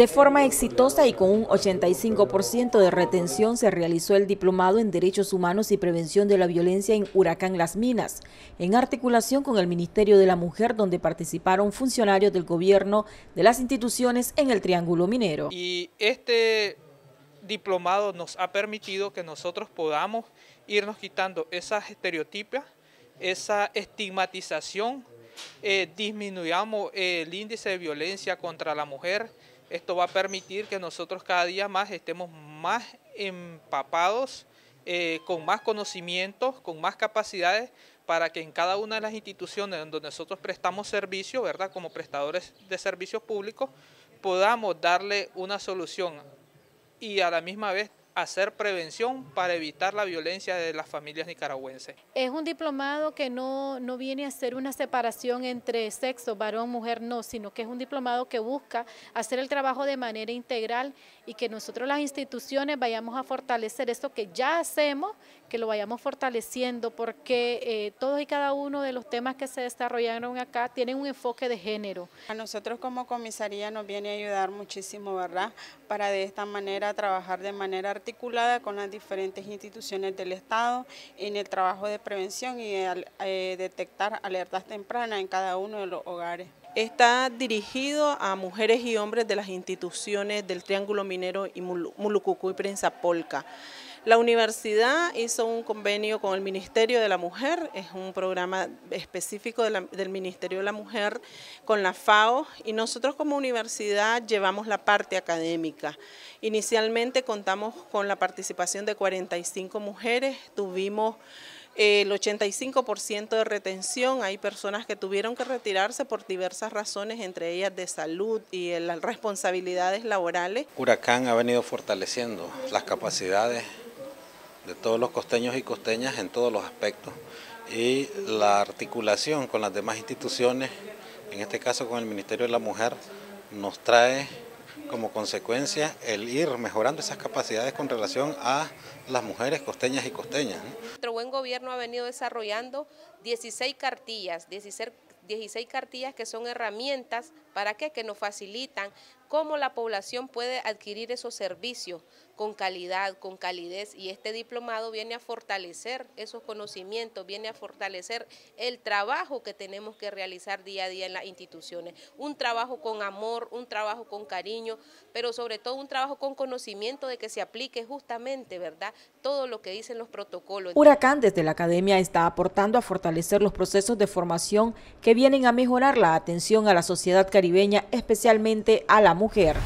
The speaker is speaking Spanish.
De forma exitosa y con un 85% de retención se realizó el Diplomado en Derechos Humanos y Prevención de la Violencia en Huracán Las Minas, en articulación con el Ministerio de la Mujer, donde participaron funcionarios del gobierno de las instituciones en el Triángulo Minero. Y este diplomado nos ha permitido que nosotros podamos irnos quitando esas estereotipias, esa estigmatización, eh, disminuyamos el índice de violencia contra la mujer, esto va a permitir que nosotros cada día más estemos más empapados, eh, con más conocimientos, con más capacidades para que en cada una de las instituciones donde nosotros prestamos servicio, ¿verdad? Como prestadores de servicios públicos, podamos darle una solución y a la misma vez hacer prevención para evitar la violencia de las familias nicaragüenses. Es un diplomado que no, viene a hacer una separación entre sexo, varón, mujer, no, sino que es un diplomado que busca hacer el trabajo de manera integral y que nosotros las instituciones vayamos a fortalecer esto que ya hacemos, que lo vayamos fortaleciendo, porque eh, todos y cada uno de los temas que se desarrollaron acá tienen un enfoque de género. A nosotros como comisaría nos viene a ayudar muchísimo, ¿verdad? Para de esta manera trabajar de manera articulada con las diferentes instituciones del Estado en el trabajo de prevención y eh, detectar alertas tempranas en cada uno de los hogares. Está dirigido a mujeres y hombres de las instituciones del Triángulo Minero y Mulucucu y Prensa Polca. La universidad hizo un convenio con el Ministerio de la Mujer, es un programa específico del Ministerio de la Mujer con la FAO y nosotros como universidad llevamos la parte académica. Inicialmente contamos con la participación de 45 mujeres, tuvimos eh, el 85% de retención, hay personas que tuvieron que retirarse por diversas razones, entre ellas de salud y eh, las responsabilidades laborales. Huracán ha venido fortaleciendo las capacidades de todos los costeños y costeñas en todos los aspectos y la articulación con las demás instituciones, en este caso con el Ministerio de la Mujer, nos trae como consecuencia el ir mejorando esas capacidades con relación a las mujeres costeñas y costeñas. Nuestro buen gobierno ha venido desarrollando 16 cartillas, 16 16 cartillas que son herramientas para qué? que nos facilitan cómo la población puede adquirir esos servicios con calidad, con calidez y este diplomado viene a fortalecer esos conocimientos, viene a fortalecer el trabajo que tenemos que realizar día a día en las instituciones. Un trabajo con amor, un trabajo con cariño, pero sobre todo un trabajo con conocimiento de que se aplique justamente, ¿verdad? Todo lo que dicen los protocolos. Huracán desde la academia está aportando a fortalecer los procesos de formación que vienen a mejorar la atención a la sociedad caribeña, especialmente a la Mukir.